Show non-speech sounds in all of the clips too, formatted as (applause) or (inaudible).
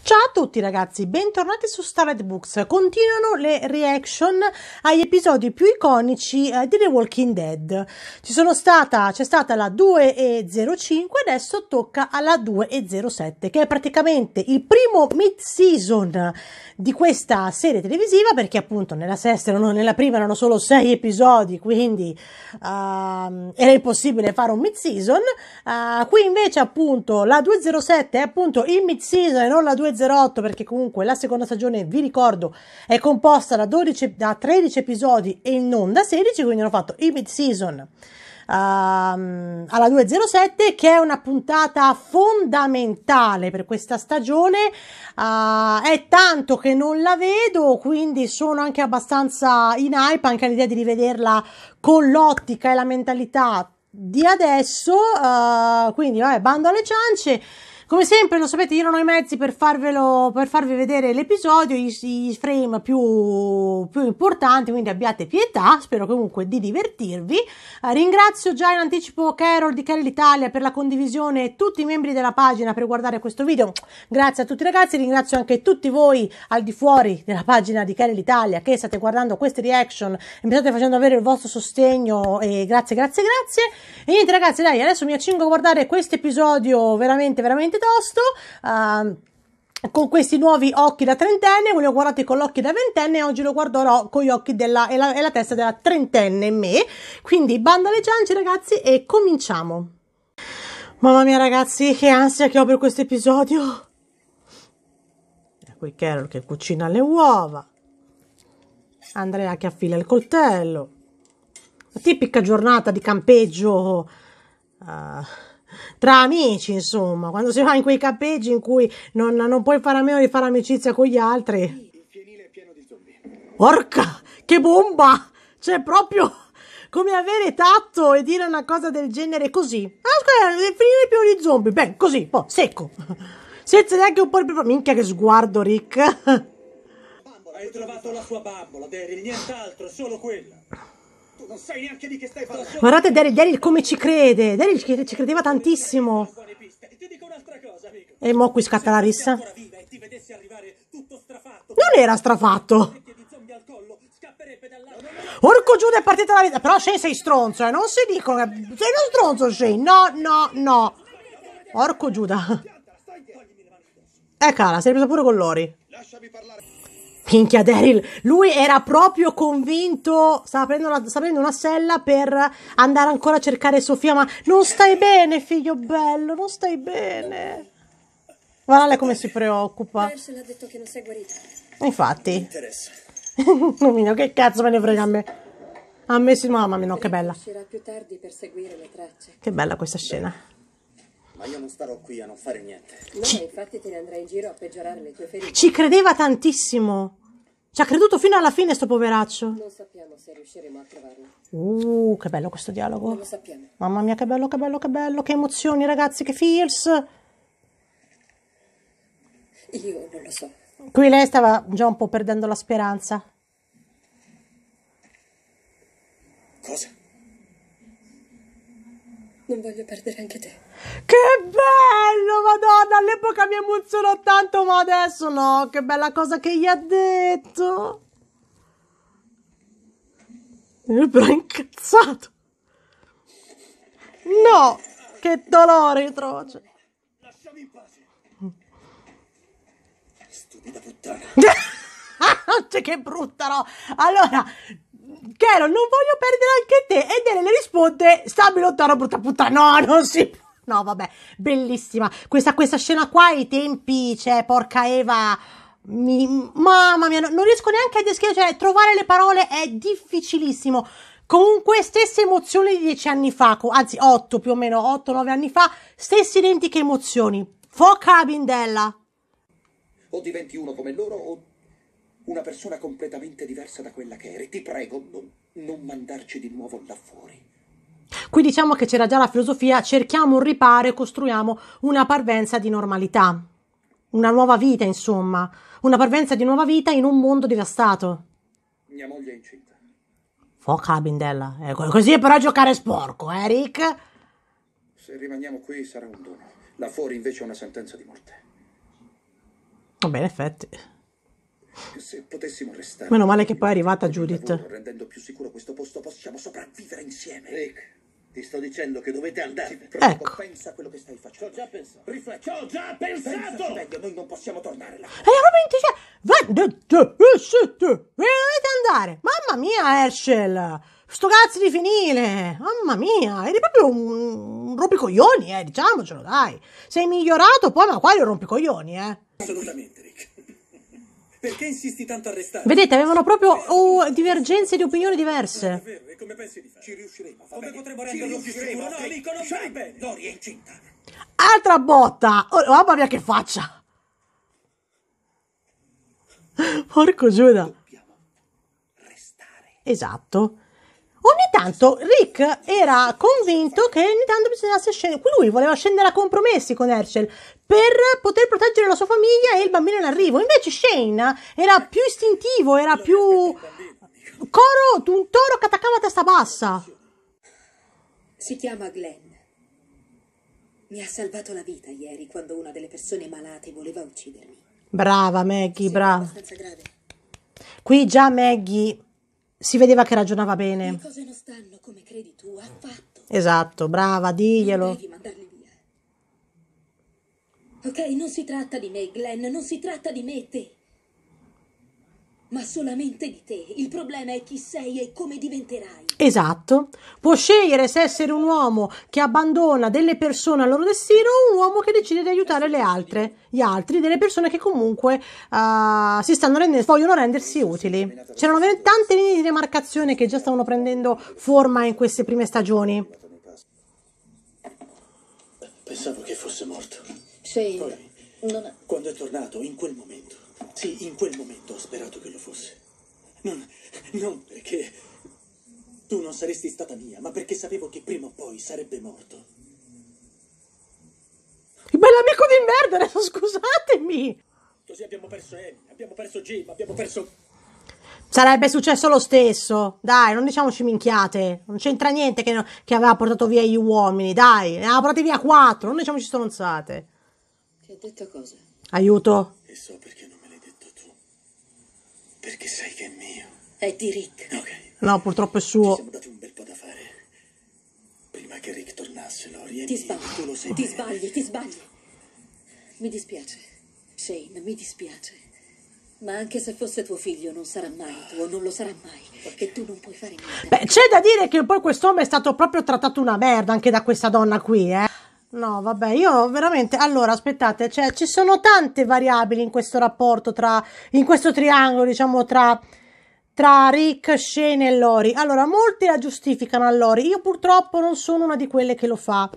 Ciao a tutti ragazzi, bentornati su Starlight Books. Continuano le reaction agli episodi più iconici eh, di The Walking Dead. Ci sono stata, c'è stata la 2.05, adesso tocca alla 2.07, che è praticamente il primo mid-season di questa serie televisiva, perché appunto nella sesta, non, nella prima erano solo sei episodi, quindi uh, era impossibile fare un mid-season. Uh, qui invece appunto la 2.07 è appunto il mid-season e non la 2.07 0208 perché comunque la seconda stagione, vi ricordo, è composta da, 12, da 13 episodi e non da 16, quindi hanno fatto i mid-season ehm, alla 207 che è una puntata fondamentale per questa stagione uh, è tanto che non la vedo quindi sono anche abbastanza in hype anche all'idea di rivederla con l'ottica e la mentalità di adesso uh, quindi vabbè bando alle ciance come sempre, lo sapete, io non ho i mezzi per, farvelo, per farvi vedere l'episodio, i, i frame più, più, importanti, quindi abbiate pietà, spero comunque di divertirvi. Eh, ringrazio già in anticipo Carol di Carol Italia per la condivisione e tutti i membri della pagina per guardare questo video. Grazie a tutti ragazzi, ringrazio anche tutti voi al di fuori della pagina di Carol Italia che state guardando queste reaction e mi state facendo avere il vostro sostegno e grazie, grazie, grazie. E niente ragazzi, dai, adesso mi accingo a guardare questo episodio veramente, veramente piuttosto. Uh, con questi nuovi occhi da trentenne, li ho guardati con l'occhio da ventenne e oggi lo guarderò con gli occhi della, e, la, e la testa della trentenne me. Quindi bando alle ciance ragazzi e cominciamo. Mamma mia ragazzi, che ansia che ho per questo episodio. Qui Carol che cucina le uova. Andrea che affila il coltello. La tipica giornata di campeggio. Uh tra amici, insomma, quando si va in quei cappeggi in cui non, non puoi fare a meno di fare amicizia con gli altri. Il fienile è pieno di zombie. Orca, che bomba! Cioè, proprio come avere tatto e dire una cosa del genere così. Ah, scusa, il fienile è pieno di zombie. Beh, così, po, secco. Senza neanche un po' di... Minchia che sguardo, Rick. Hai trovato la sua bambola, Daryl, nient'altro, solo quella sai neanche di che stai parlando. Guardate Daryl, Daryl come ci crede. Daryl ci, ci credeva tantissimo. Cosa, e mo qui scatta la rissa. Non era strafatto. Orco giù è partita la vita. Però Shane sei stronzo, eh. Non si dicono che... Sei uno stronzo, Shane. No, no, no. Orco Giuda. Eh, cara, sei preso pure con Lori. Lasciami parlare. Minchia Daryl, lui era proprio convinto, stava prendendo, una, stava prendendo, una, sella per andare ancora a cercare Sofia, ma non stai bene figlio bello, non stai bene. Guarda come si preoccupa. Eh, infatti. (laughs) Non mi interessa. che cazzo me ne frega a me. A me si... Mamma mia, no, che bella. Che bella questa scena. Ma io non starò qui a non fare niente. No, infatti te ne andrai in giro a peggiorare le tue ferite. Ci credeva tantissimo. Ci ha creduto fino alla fine sto poveraccio. Non sappiamo se riusciremo a trovarlo. Uh, che bello questo dialogo. Non lo sappiamo. Mamma mia, che bello, che bello, che bello, che emozioni, ragazzi, che feels. Io non lo so. Qui lei stava già un po' perdendo la speranza. Cosa? Non voglio perdere anche te. Che bello, madonna! All'epoca mi emozionò tanto, ma adesso no. Che bella cosa che gli ha detto. Mi però incazzato. No, che dolore atroce. Lasciami in pace. Stupida puttana. (laughs) cioè, che brutta, no? Allora, Carol, non voglio perdere anche te. E Dele le risponde, stammi lontano, brutta puttana. No, (laughs) non si può. No, vabbè, bellissima. Questa, questa scena qua, i tempi, cioè, porca Eva... Mi, mamma mia, non riesco neanche a descrivere, cioè, trovare le parole è difficilissimo. Comunque, stesse emozioni di dieci anni fa, anzi, otto più o meno, otto, nove anni fa, stesse identiche emozioni. Foca Bindella. O diventi uno come loro o una persona completamente diversa da quella che eri. Ti prego, non, non mandarci di nuovo là fuori. Qui diciamo che c'era già la filosofia, cerchiamo un riparo e costruiamo una parvenza di normalità, una nuova vita, insomma, una parvenza di nuova vita in un mondo devastato. Mia moglie è incinta. Foca Bindella, eh, così è però giocare sporco, eh Rick? Se rimaniamo qui sarà un dono, là fuori invece è una sentenza di morte. Vabbè, in effetti. Se potessimo restare. Meno male che poi è arrivata Judith. Lavoro, rendendo più sicuro questo posto, possiamo sopravvivere insieme. Rick, ti sto dicendo che dovete andare. Ecco. Pensa a quello che stai facendo. Ci ho già pensato. Rifletti. Ci ho già pensato. Meglio, noi non possiamo tornare là. E veramente, cioè, dovete andare. Mamma mia, Herschel. Sto cazzo di finile. Mamma mia, eri proprio un, un rompicoglioni, eh, diciamocelo, dai. Sei migliorato poi, ma qua è rompicoglioni, eh. Assolutamente, Rick. Perché insisti tanto a restare? Vedete, avevano proprio oh, divergenze di opinioni diverse. e come pensi di fare? Ci riusciremo. Come potremmo renderlo più sicuro? No, amico, non sai bene. Doria è incinta. Altra botta! Oh, mamma mia, che faccia! Porco Giuda. Dobbiamo restare. Esatto. Ogni tanto Rick era convinto che ogni tanto bisognasse scendere. Lui voleva scendere a compromessi con Herschel per poter proteggere la sua famiglia e il bambino in arrivo. Invece Shane era più istintivo, era più... Coro, un toro che attaccava a testa bassa. Si chiama Glenn. Mi ha salvato la vita ieri quando una delle persone malate voleva uccidermi. Brava Maggie, Sono brava. Qui già Maggie si vedeva che ragionava bene. Le cose non stanno come credi tu affatto. Esatto, brava, diglielo. Non devi mandarli Ok, non si tratta di me, Glenn, non si tratta di me, te. Ma solamente di te. Il problema è chi sei e come diventerai. Esatto. Può scegliere se essere un uomo che abbandona delle persone al loro destino o un uomo che decide di aiutare le altre, gli altri, delle persone che comunque uh, si stanno rendendo, vogliono rendersi utili. C'erano tante linee di demarcazione che già stavano prendendo forma in queste prime stagioni. Pensavo che fosse morto. Sei... Poi, non... quando è tornato, in quel momento, sì, in quel momento ho sperato che lo fosse. Non, non perché tu non saresti stata mia, ma perché sapevo che prima o poi sarebbe morto. Il bell'amico di merda, (laughs) adesso scusatemi! Così abbiamo perso Emmy, abbiamo perso Jim, abbiamo perso... Sarebbe successo lo stesso. Dai, non diciamoci minchiate. Non c'entra niente che, che aveva portato via gli uomini. Dai, ne aveva portati via quattro. Non diciamoci stronzate. Detto cosa? Aiuto! E so perché non me l'hai detto tu. Perché sai che è mio. È di Rick. Ok. No, purtroppo è suo. Ci siamo dati un bel po' da fare. Prima che Rick tornasse, Lori, ti sbagli. Tu lo sai ti bene. sbagli, ti sbagli. Mi dispiace, Shane, mi dispiace. Ma anche se fosse tuo figlio non sarà mai tuo, non lo sarà mai. Perché tu non puoi fare niente. Beh, c'è da dire che poi quest'uomo è stato proprio trattato una merda anche da questa donna qui, eh. No, vabbè, io veramente. Allora, aspettate, cioè, ci sono tante variabili in questo rapporto tra. in questo triangolo, diciamo, tra. tra Rick, Shane e Lori. Allora, molti la giustificano a Lori. Io purtroppo non sono una di quelle che lo fa.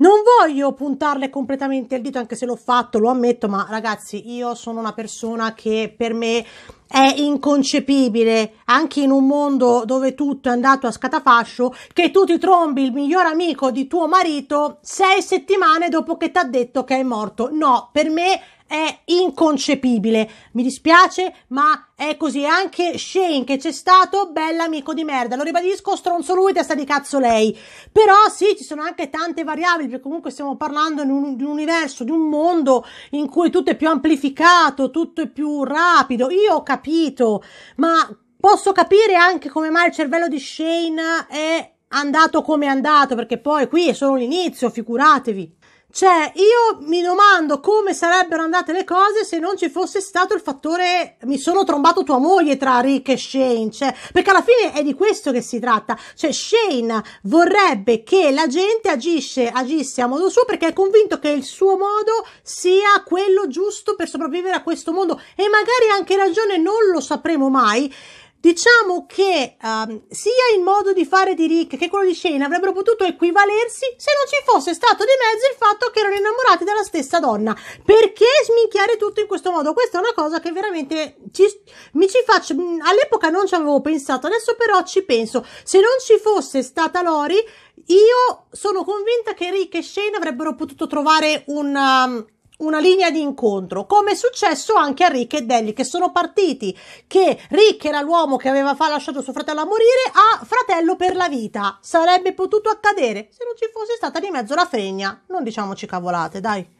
Non voglio puntarle completamente il dito, anche se l'ho fatto, lo ammetto, ma ragazzi, io sono una persona che per me è inconcepibile, anche in un mondo dove tutto è andato a scatafascio, che tu ti trombi il miglior amico di tuo marito sei settimane dopo che ti ha detto che è morto. No, per me è inconcepibile. Mi dispiace, ma è così. Anche Shane che c'è stato, bell'amico di merda. Lo ribadisco, stronzo lui, testa di cazzo lei. Però sì, ci sono anche tante variabili, perché comunque stiamo parlando di un, di un universo, di un mondo in cui tutto è più amplificato, tutto è più rapido. Io ho capito, ma posso capire anche come mai il cervello di Shane è andato come è andato, perché poi qui è solo l'inizio, figuratevi. Cioè, io mi domando come sarebbero andate le cose se non ci fosse stato il fattore mi sono trombato tua moglie tra Rick e Shane, cioè, perché alla fine è di questo che si tratta. Cioè, Shane vorrebbe che la gente agisce, agisse a modo suo perché è convinto che il suo modo sia quello giusto per sopravvivere a questo mondo e magari anche ragione non lo sapremo mai diciamo che um, sia il modo di fare di Rick che quello di Shane avrebbero potuto equivalersi se non ci fosse stato di mezzo il fatto che erano innamorati della stessa donna. Perché sminchiare tutto in questo modo? Questa è una cosa che veramente ci, mi ci faccio. All'epoca non ci avevo pensato, adesso però ci penso. Se non ci fosse stata Lori, io sono convinta che Rick e Shane avrebbero potuto trovare un. Um, una linea di incontro, come è successo anche a Rick e Delli, che sono partiti, che Rick era l'uomo che aveva lasciato suo fratello a morire, a fratello per la vita. Sarebbe potuto accadere se non ci fosse stata di mezzo la fregna. Non diciamoci cavolate, dai.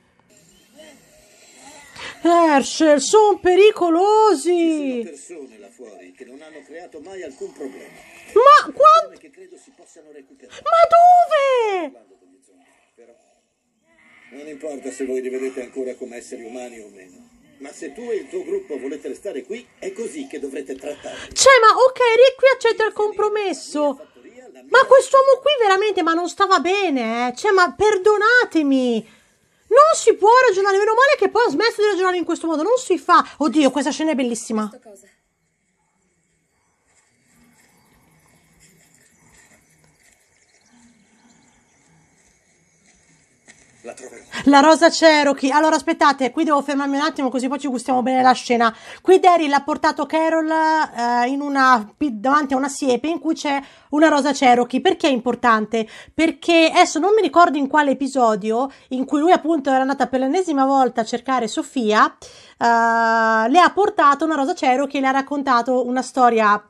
Herschel, sono pericolosi! Ci sono persone là fuori che non hanno creato mai alcun problema. Ma quanto? Ma dove? Non importa se voi li vedete ancora come esseri umani o meno. Ma se tu e il tuo gruppo volete restare qui, è così che dovrete trattare. Cioè, ma ok, Rick qui accetta il compromesso. Ma quest'uomo qui veramente, ma non stava bene, eh. Cioè, ma perdonatemi. Non si può ragionare, meno male che poi ha smesso di ragionare in questo modo, non si fa. Oddio, questa scena è bellissima. Cosa? La troverò. La rosa Cherokee. Allora, aspettate, qui devo fermarmi un attimo così poi ci gustiamo bene la scena. Qui Daryl ha portato Carol eh, una, davanti a una siepe in cui c'è una rosa Cherokee. Perché è importante? Perché adesso non mi ricordo in quale episodio, in cui lui appunto era andata per l'ennesima volta a cercare Sofia, eh, le ha portato una rosa Cherokee e le ha raccontato una storia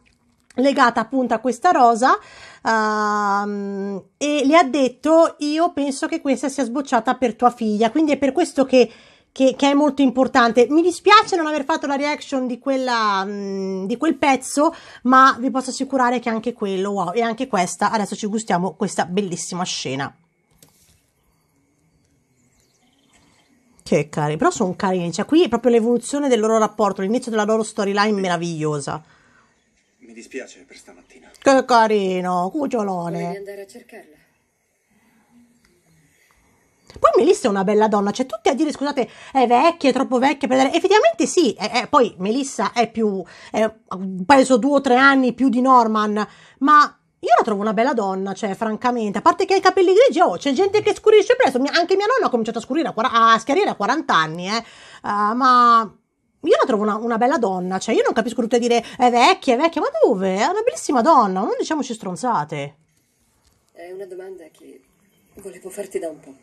legata appunto a questa rosa uh, e le ha detto io penso che questa sia sbocciata per tua figlia quindi è per questo che, che, che è molto importante mi dispiace non aver fatto la reaction di, quella, mh, mm, di quel pezzo ma vi posso assicurare che anche quello wow e anche questa adesso ci gustiamo questa bellissima scena che cari però sono carini cioè qui è proprio l'evoluzione del loro rapporto l'inizio della loro storyline meravigliosa mi dispiace per stamattina. Che carino, cucciolone. Devi andare a cercarla. Poi Melissa è una bella donna, cioè tutti a dire scusate è vecchia, è troppo vecchia per dare... Effettivamente sì, è, è, poi Melissa è più, è, penso due o tre anni più di Norman, ma io la trovo una bella donna, cioè francamente, a parte che ha i capelli grigi, oh, c'è gente che scurisce presto, anche mia nonna ha cominciato a, scurire a, a schiarire a 40 anni, eh, uh, ma io la trovo una, una, bella donna, cioè io non capisco tutte dire è vecchia, è vecchia, ma dove? È una bellissima donna, non diciamoci stronzate. È una domanda che volevo farti da un po'.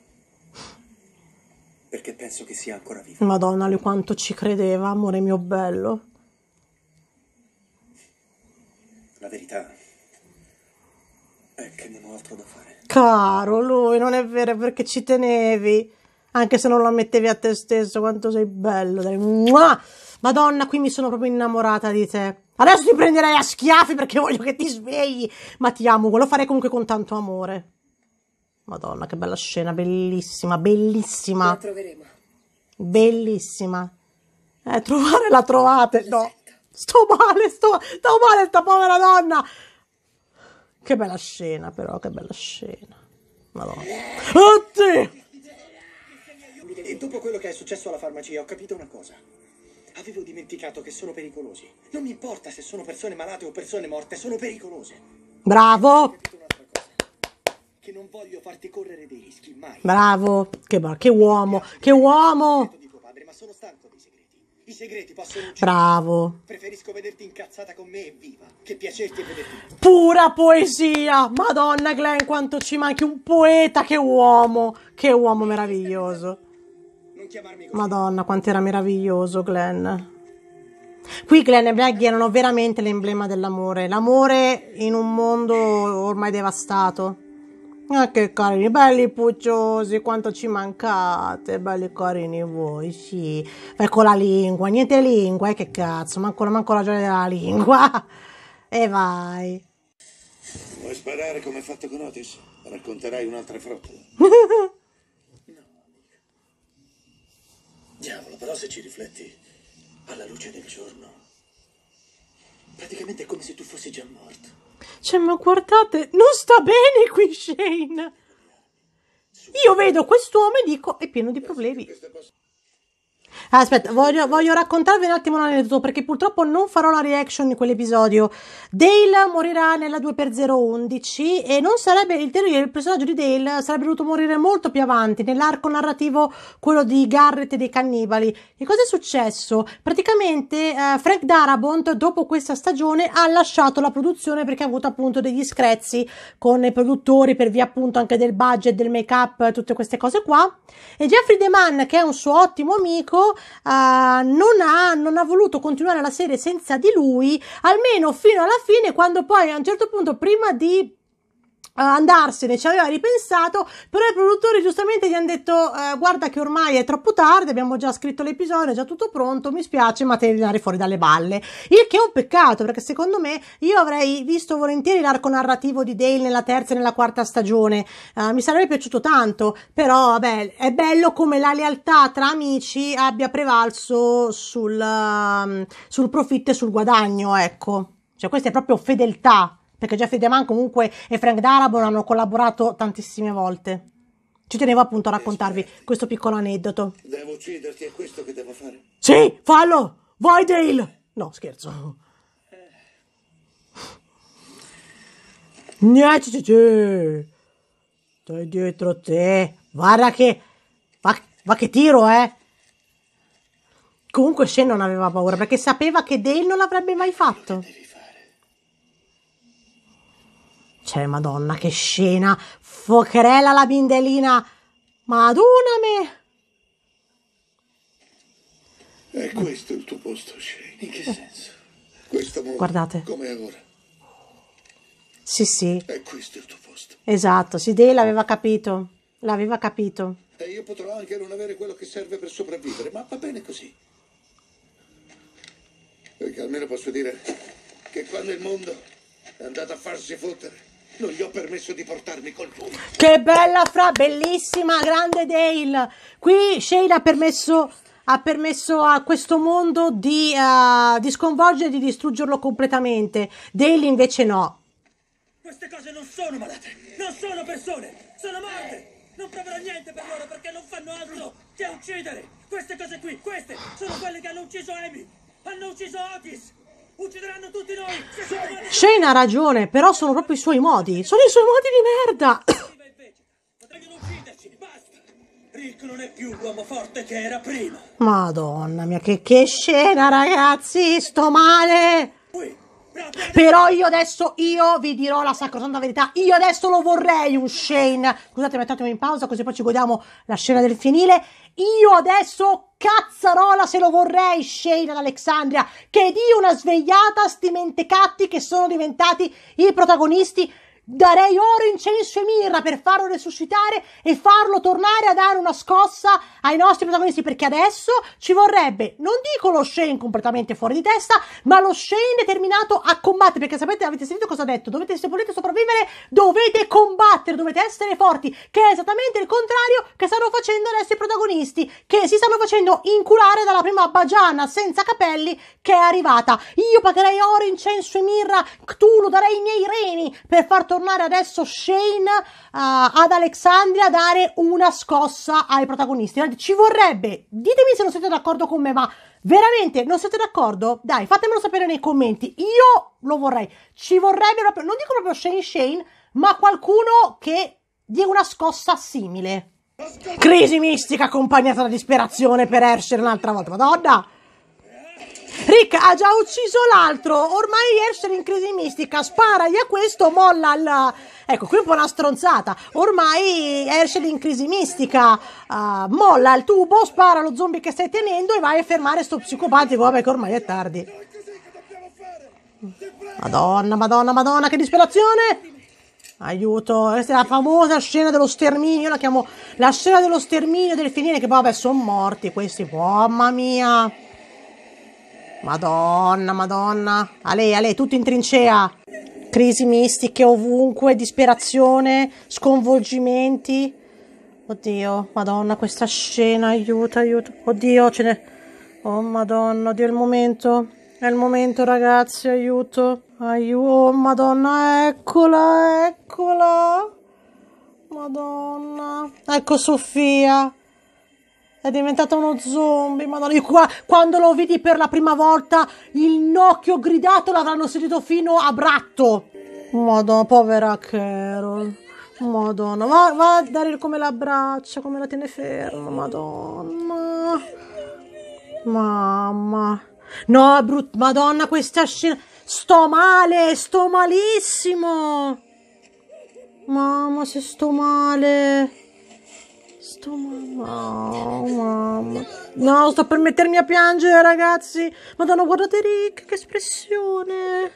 Perché penso che sia ancora viva. Madonna, lui quanto ci credeva, amore mio bello. La verità è che non ho altro da fare. Caro, lui non è vero perché ci tenevi anche se non lo ammettevi a te stesso, quanto sei bello. Dai. Mua! Madonna, qui mi sono proprio innamorata di te. Adesso ti prenderei a schiaffi perché voglio che ti svegli. Ma ti amo, lo farei comunque con tanto amore. Madonna, che bella scena, bellissima, bellissima. La troveremo. Bellissima. Eh, trovare la trovate. no, sto male, sto, sto male, sta povera donna. Che bella scena, però, che bella scena. Madonna. Eh. Oddio! Oh, e dopo quello che è successo alla farmacia ho capito una cosa. Avevo dimenticato che sono pericolosi. Non mi importa se sono persone malate o persone morte, sono pericolose. Bravo! Che non voglio farti correre dei rischi mai. Bravo! Che, che uomo! Che uomo! ma sono stanco dei segreti. I segreti possono uccidere. Bravo. Preferisco vederti incazzata con me e viva che piacerti vederti. Pura poesia! Madonna Glenn, quanto ci manchi un poeta, che uomo, che uomo meraviglioso. Madonna, quanto era meraviglioso Glenn. Qui Glenn e Maggie erano veramente l'emblema dell'amore. L'amore in un mondo ormai devastato. Ah, che carini, belli pucciosi, quanto ci mancate, belli carini voi, sì. Fai con ecco la lingua, niente lingua, eh, che cazzo, manco, manco la gioia della lingua. (laughs) e vai. Vuoi sparare come hai fatto con Otis? Racconterai un'altra frottola. (laughs) Diavolo, però se ci rifletti alla luce del giorno, praticamente è come se tu fossi già morto. Cioè, ma guardate, non sta bene qui Shane. Io vedo quest'uomo e dico, è pieno di problemi. Aspetta, voglio, voglio, raccontarvi un attimo un aneddoto perché purtroppo non farò la reaction di quell'episodio. Dale morirà nella 2x011 e non sarebbe il, il personaggio di Dale sarebbe dovuto morire molto più avanti nell'arco narrativo quello di Garrett e dei cannibali. E cosa è successo? Praticamente eh, Frank Darabont dopo questa stagione ha lasciato la produzione perché ha avuto appunto degli screzzi con i produttori per via appunto anche del budget, del make up, tutte queste cose qua. E Jeffrey DeMann, che è un suo ottimo amico, uh, non, ha, non ha voluto continuare la serie senza di lui, almeno fino alla fine, quando poi a un certo punto, prima di eh, andarsene, ci aveva ripensato, però i produttori giustamente gli hanno detto eh, guarda che ormai è troppo tardi, abbiamo già scritto l'episodio, è già tutto pronto, mi spiace ma te devi andare fuori dalle balle, il che è un peccato perché secondo me io avrei visto volentieri l'arco narrativo di Dale nella terza e nella quarta stagione, eh, mi sarebbe piaciuto tanto, però vabbè è bello come la lealtà tra amici abbia prevalso sul, ehm, sul profitto e sul guadagno, ecco, cioè questa è proprio fedeltà perché Jeffrey DeMan comunque e Frank Darabon hanno collaborato tantissime volte. Ci tenevo appunto a raccontarvi eh, questo piccolo aneddoto. Devo ucciderti, è questo che devo fare? Sì, fallo! Vai Dale! No, scherzo. Niente, Sto dietro te. Guarda che... Va, va che tiro, eh! Comunque Shen non aveva paura perché sapeva che Dale non l'avrebbe mai fatto. Devi cioè, madonna, che scena! Focherella la bindelina! Maduname! E questo è il tuo posto, Shane. In che senso? Questo amore, Guardate. come ora. Sì, sì. E questo è il tuo posto. Esatto, Sidney l'aveva capito. L'aveva capito. E io potrò anche non avere quello che serve per sopravvivere, ma va bene così. Perché almeno posso dire che quando il mondo è andato a farsi fottere, non gli ho permesso di portarmi col tuo. Che bella fra, bellissima, grande Dale. Qui Shane ha permesso, ha permesso a questo mondo di, uh, di sconvolgere e di distruggerlo completamente. Dale invece no. Queste cose non sono malate, non sono persone, sono morte. Non proverò niente per loro perché non fanno altro che uccidere. Queste cose qui, queste, sono quelle che hanno ucciso Amy, hanno ucciso Otis, Uccideranno tutti noi! Shane ha ragione, però sono proprio i suoi modi. Sono i suoi modi di merda! Rick non è più l'uomo forte che era prima. Madonna mia, che, che scena, ragazzi! Sto male! Però io adesso, io vi dirò la sacrosanta verità, io adesso lo vorrei un Shane. Scusate, mettetemi in pausa così poi ci godiamo la scena del finile. Io adesso cazzarola se lo vorrei, Shane Alexandria, che di una svegliata a sti mentecatti che sono diventati i protagonisti darei oro, incenso e mirra per farlo resuscitare e farlo tornare a dare una scossa ai nostri protagonisti perché adesso ci vorrebbe, non dico lo Shane completamente fuori di testa, ma lo Shane determinato a combattere perché sapete, avete sentito cosa ha detto? Dovete, se volete sopravvivere, dovete combattere, dovete essere forti, che è esattamente il contrario che stanno facendo adesso i protagonisti, che si stanno facendo inculare dalla prima bagiana senza capelli che è arrivata. Io pagherei oro, incenso e mirra, tu lo darei i miei reni per far tornare tornare adesso Shane uh, ad Alexandria a dare una scossa ai protagonisti. Ci vorrebbe, ditemi se non siete d'accordo con me, ma veramente non siete d'accordo? Dai, fatemelo sapere nei commenti. Io lo vorrei. Ci vorrebbe proprio, non dico proprio Shane Shane, ma qualcuno che dia una scossa simile. Crisi mistica accompagnata da disperazione per Hershey un'altra volta. Madonna! Rick ha già ucciso l'altro. Ormai Herschel in crisi mistica. Sparagli a questo, molla al. Ecco, qui è un po' una stronzata. Ormai Herschel in crisi mistica. Uh, molla il tubo, spara lo zombie che stai tenendo e vai a fermare sto psicopatico. Vabbè, che ormai è tardi. Madonna, madonna, madonna, che disperazione! Aiuto, questa è la famosa scena dello sterminio, la chiamo la scena dello sterminio del finire, che vabbè sono morti questi, mamma mia! Madonna, madonna. Ale, Ale, tutto in trincea. Crisi mistiche ovunque, disperazione, sconvolgimenti. Oddio, madonna, questa scena, aiuto, aiuto. Oddio, ce n'è... Oh, madonna, oddio, è il momento. È il momento, ragazzi, aiuto. Aiuto, oh, madonna, eccola, eccola. Madonna. Ecco Sofia. È diventato uno zombie, madonna. qua, quando lo vidi per la prima volta, il nocchio gridato l'avranno sentito fino a Bratto. Madonna, povera Carol. Madonna, va, va a dare come la braccia, come la tiene ferma, madonna. Mamma. No, brut- madonna, questa scena. Sto male, sto malissimo. Mamma, se sto male aiuto, mamma. Oh, mamma. No, sto per mettermi a piangere, ragazzi. Madonna, guardate Rick, che espressione.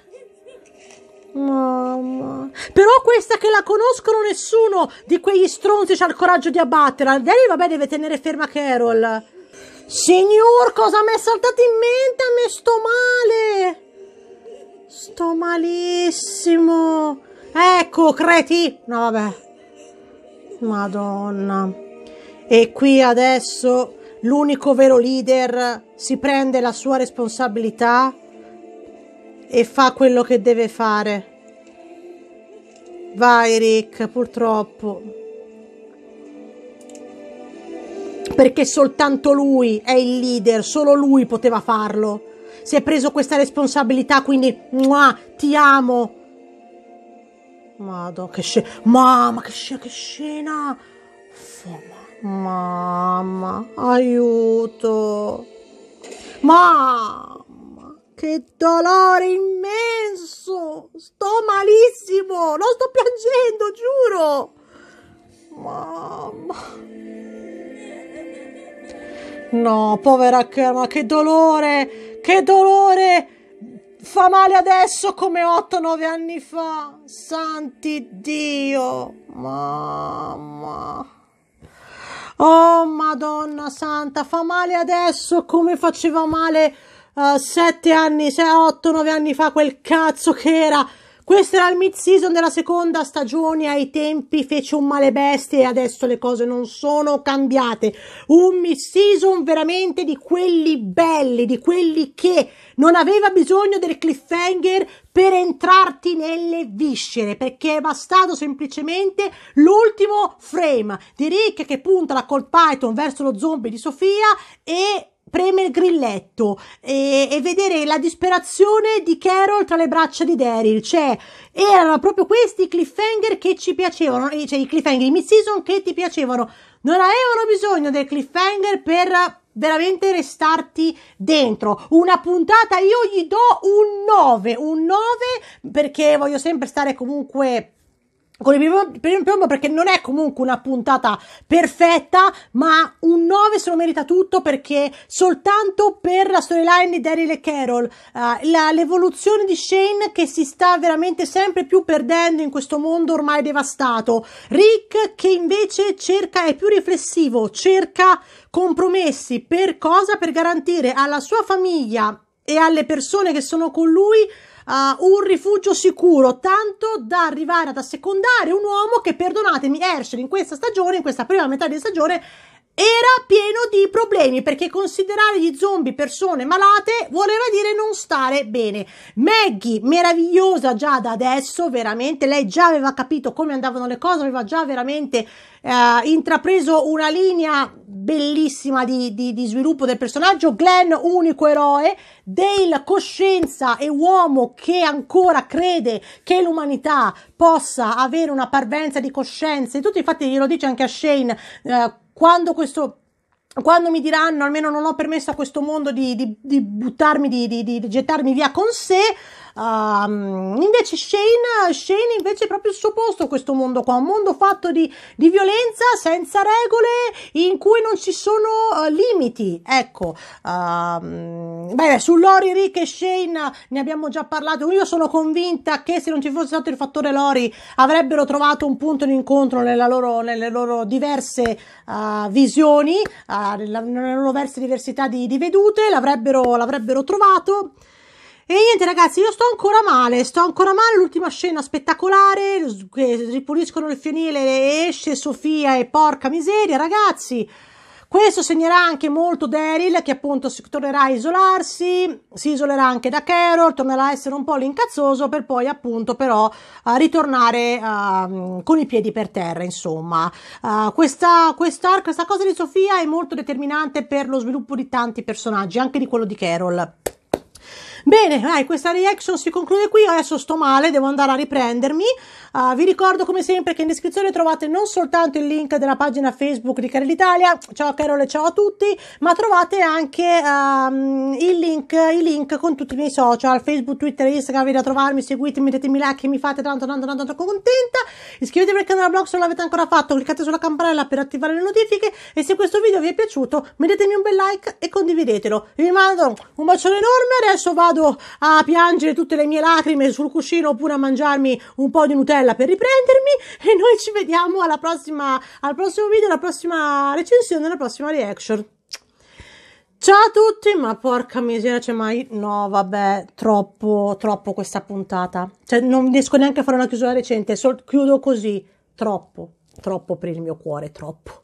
Mamma. Però questa che la conoscono nessuno di quegli stronzi c'ha il coraggio di abbatterla. Lei vabbè, deve tenere ferma Carol. Signor, cosa mi è saltato in mente? A me sto male. Sto malissimo. Ecco, creti. No, vabbè. Madonna. E qui adesso l'unico vero leader si prende la sua responsabilità e fa quello che deve fare. Vai Rick, purtroppo. Perché soltanto lui è il leader, solo lui poteva farlo. Si è preso questa responsabilità, quindi mua, ti amo. Madonna, che scena. Mamma, che, sc- che scena. Foma. Mamma, aiuto! Mamma, che dolore immenso! Sto malissimo, non sto piangendo, giuro! Mamma. No, povera Kerma, che dolore! Che dolore! Fa male adesso come 8-9 anni fa! Santi Dio! Mamma. Oh Madonna Santa, fa male adesso come faceva male uh, sette anni, sei, otto, nove anni fa quel cazzo che era questo era il mid-season della seconda stagione, ai tempi fece un male bestia e adesso le cose non sono cambiate. Un mid-season veramente di quelli belli, di quelli che non aveva bisogno del cliffhanger per entrarti nelle viscere, perché è bastato semplicemente l'ultimo frame di Rick che punta la Colt Python verso lo zombie di Sofia e preme il grilletto e, e, vedere la disperazione di Carol tra le braccia di Daryl. Cioè, erano proprio questi cliffhanger che ci piacevano, cioè i cliffhanger i mid-season che ti piacevano. Non avevano bisogno del cliffhanger per veramente restarti dentro. Una puntata io gli do un 9, un 9 perché voglio sempre stare comunque con il primo piombo perché non è comunque una puntata perfetta, ma un 9 se lo merita tutto perché soltanto per la storyline di Daryl e Carol, uh, la, l'evoluzione di Shane che si sta veramente sempre più perdendo in questo mondo ormai devastato, Rick che invece cerca, è più riflessivo, cerca compromessi per cosa? Per garantire alla sua famiglia e alle persone che sono con lui uh, un rifugio sicuro, tanto da arrivare ad assecondare un uomo che, perdonatemi, Herschel in questa stagione, in questa prima metà di stagione, era pieno di problemi perché considerare gli zombie persone malate voleva dire non stare bene. Maggie, meravigliosa già da adesso, veramente, lei già aveva capito come andavano le cose, aveva già veramente eh, intrapreso una linea bellissima di, di, di sviluppo del personaggio. Glenn, unico eroe, Dale, coscienza e uomo che ancora crede che l'umanità possa avere una parvenza di coscienza e tutto, infatti glielo dice anche a Shane eh, quando questo quando mi diranno almeno non ho permesso a questo mondo di, di, di buttarmi, di, di, gettarmi via con sé, Um, invece Shane, Shane invece è proprio il suo posto questo mondo qua, un mondo fatto di, di violenza senza regole in cui non ci sono uh, limiti. Ecco, um, beh, su Lori, Rick e Shane ne abbiamo già parlato, io sono convinta che se non ci fosse stato il fattore Lori avrebbero trovato un punto di incontro nella loro, nelle loro diverse uh, visioni, uh, nella, nella loro diverse diversità di, di vedute, l'avrebbero, l'avrebbero trovato. E niente ragazzi, io sto ancora male, sto ancora male, l'ultima scena spettacolare, ripuliscono il fienile, esce Sofia e porca miseria ragazzi. Questo segnerà anche molto Daryl che appunto si, tornerà a isolarsi, si isolerà anche da Carol, tornerà a essere un po' l'incazzoso per poi appunto però uh, ritornare uh, con i piedi per terra insomma. Uh, questa, questa cosa di Sofia è molto determinante per lo sviluppo di tanti personaggi, anche di quello di Carol. Bene, dai, questa reaction si conclude qui. Adesso sto male, devo andare a riprendermi. Uh, vi ricordo come sempre che in descrizione trovate non soltanto il link della pagina Facebook di Carel Italia, ciao Carole, ciao a tutti, ma trovate anche um, il link, i link con tutti i miei social, Facebook, Twitter, Instagram, venite a trovarmi, seguitemi, datemi like, mi fate tanto tanto tanto tanto contenta. Iscrivetevi al canale blog se non l'avete ancora fatto, cliccate sulla campanella per attivare le notifiche e se questo video vi è piaciuto mettetemi un bel like e condividetelo. Vi mando un bacione enorme, adesso vado vado a piangere tutte le mie lacrime sul cuscino oppure a mangiarmi un po' di Nutella per riprendermi (laughs) e noi ci vediamo alla prossima, al prossimo video, alla prossima recensione, alla prossima reaction. Ciao a tutti, ma porca miseria, c'è mai... No, vabbè, troppo, troppo questa puntata. Cioè, non riesco neanche a fare una chiusura recente, sol... chiudo così. Troppo, troppo per il mio cuore, troppo.